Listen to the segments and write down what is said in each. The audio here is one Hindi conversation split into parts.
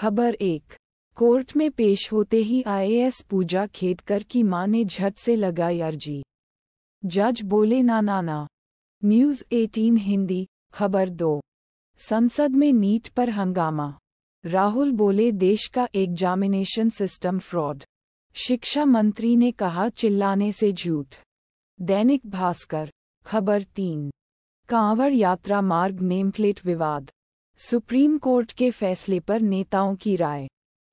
खबर एक कोर्ट में पेश होते ही आईएएस पूजा खेडकर की मां ने झट से लगाई अर्जी जज बोले ना ना ना न्यूज़ 18 हिंदी खबर दो संसद में नीट पर हंगामा राहुल बोले देश का एग्जामिनेशन सिस्टम फ्रॉड शिक्षा मंत्री ने कहा चिल्लाने से झूठ दैनिक भास्कर खबर तीन कांवड़ यात्रा मार्ग नेमप्लेट विवाद सुप्रीम कोर्ट के फैसले पर नेताओं की राय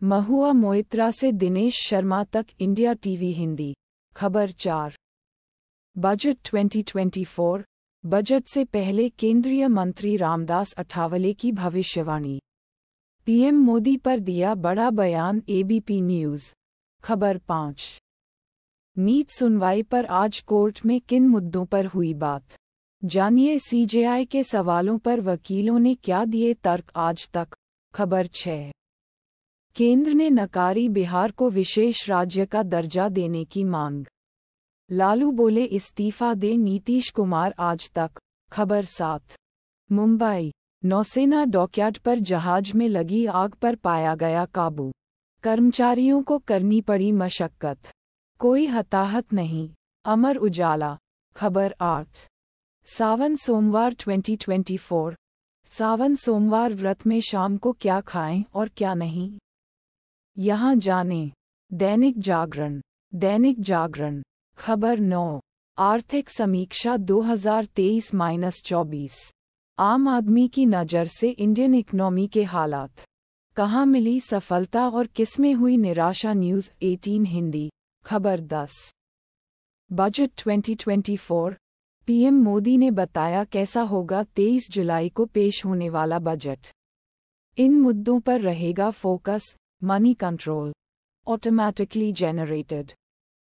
महुआ मोइत्रा से दिनेश शर्मा तक इंडिया टीवी हिंदी खबर चार बजट 2024 बजट से पहले केंद्रीय मंत्री रामदास अठावले की भविष्यवाणी पीएम मोदी पर दिया बड़ा बयान एबीपी न्यूज खबर पाँच नीट सुनवाई पर आज कोर्ट में किन मुद्दों पर हुई बात जानिए सीजेआई के सवालों पर वकीलों ने क्या दिए तर्क आज तक खबर छः केंद्र ने नकारी बिहार को विशेष राज्य का दर्जा देने की मांग लालू बोले इस्तीफा दे नीतीश कुमार आज तक खबर सात मुंबई नौसेना डॉकयार्ड पर जहाज में लगी आग पर पाया गया काबू कर्मचारियों को करनी पड़ी मशक्कत कोई हताहत नहीं अमर उजाला खबर आठ सावन सोमवार 2024 सावन सोमवार व्रत में शाम को क्या खाएं और क्या नहीं यहाँ जाने दैनिक जागरण दैनिक जागरण खबर नौ आर्थिक समीक्षा 2023 माइनस चौबीस आम आदमी की नज़र से इंडियन इकनॉमी के हालात कहाँ मिली सफलता और किसमें हुई निराशा न्यूज़ 18 हिंदी खबर 10 बजट 2024 पीएम मोदी ने बताया कैसा होगा 23 जुलाई को पेश होने वाला बजट इन मुद्दों पर रहेगा focus money control automatically generated